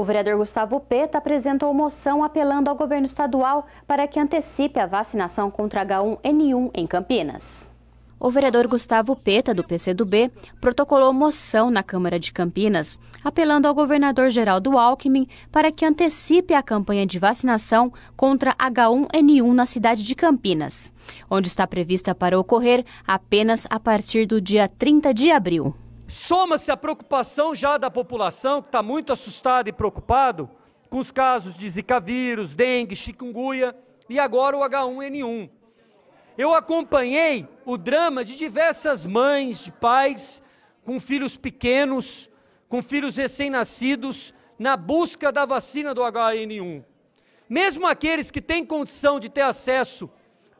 O vereador Gustavo Peta apresentou moção apelando ao governo estadual para que antecipe a vacinação contra H1N1 em Campinas. O vereador Gustavo Peta, do PCdoB, protocolou moção na Câmara de Campinas, apelando ao governador Geraldo Alckmin para que antecipe a campanha de vacinação contra H1N1 na cidade de Campinas, onde está prevista para ocorrer apenas a partir do dia 30 de abril. Soma-se a preocupação já da população, que está muito assustada e preocupado com os casos de Zika vírus, dengue, chikungunya e agora o H1N1. Eu acompanhei o drama de diversas mães, de pais com filhos pequenos, com filhos recém-nascidos, na busca da vacina do H1N1. Mesmo aqueles que têm condição de ter acesso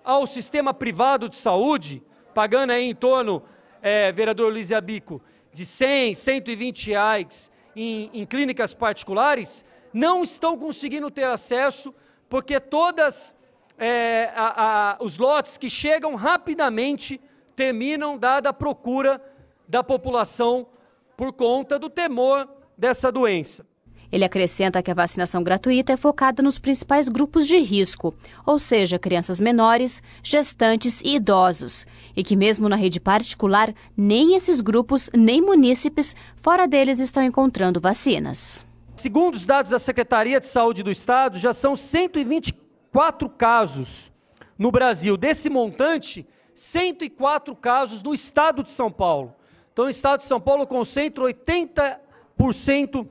ao sistema privado de saúde, pagando aí em torno, é, vereador Luiz Abico, de 100, 120 reais em, em clínicas particulares, não estão conseguindo ter acesso, porque todas é, a, a, os lotes que chegam rapidamente terminam dada a procura da população por conta do temor dessa doença. Ele acrescenta que a vacinação gratuita é focada nos principais grupos de risco, ou seja, crianças menores, gestantes e idosos, e que mesmo na rede particular, nem esses grupos nem munícipes fora deles estão encontrando vacinas. Segundo os dados da Secretaria de Saúde do Estado, já são 124 casos no Brasil. Desse montante, 104 casos no estado de São Paulo. Então, o estado de São Paulo concentra 80%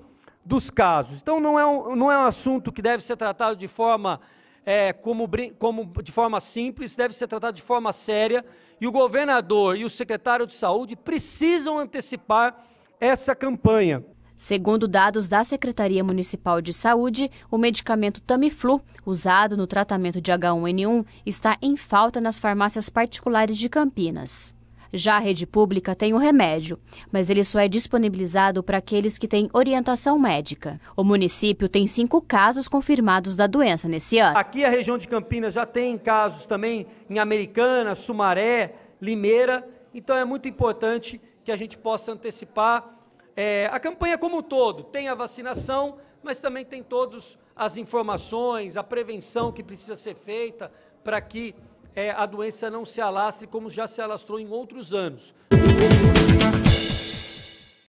dos casos. Então não é um, não é um assunto que deve ser tratado de forma é, como, como, de forma simples, deve ser tratado de forma séria, e o governador e o secretário de saúde precisam antecipar essa campanha. Segundo dados da Secretaria Municipal de Saúde, o medicamento Tamiflu, usado no tratamento de H1N1, está em falta nas farmácias particulares de Campinas. Já a rede pública tem o remédio, mas ele só é disponibilizado para aqueles que têm orientação médica. O município tem cinco casos confirmados da doença nesse ano. Aqui a região de Campinas já tem casos também em Americana, Sumaré, Limeira. Então é muito importante que a gente possa antecipar é, a campanha como um todo. Tem a vacinação, mas também tem todas as informações, a prevenção que precisa ser feita para que é, a doença não se alastre como já se alastrou em outros anos.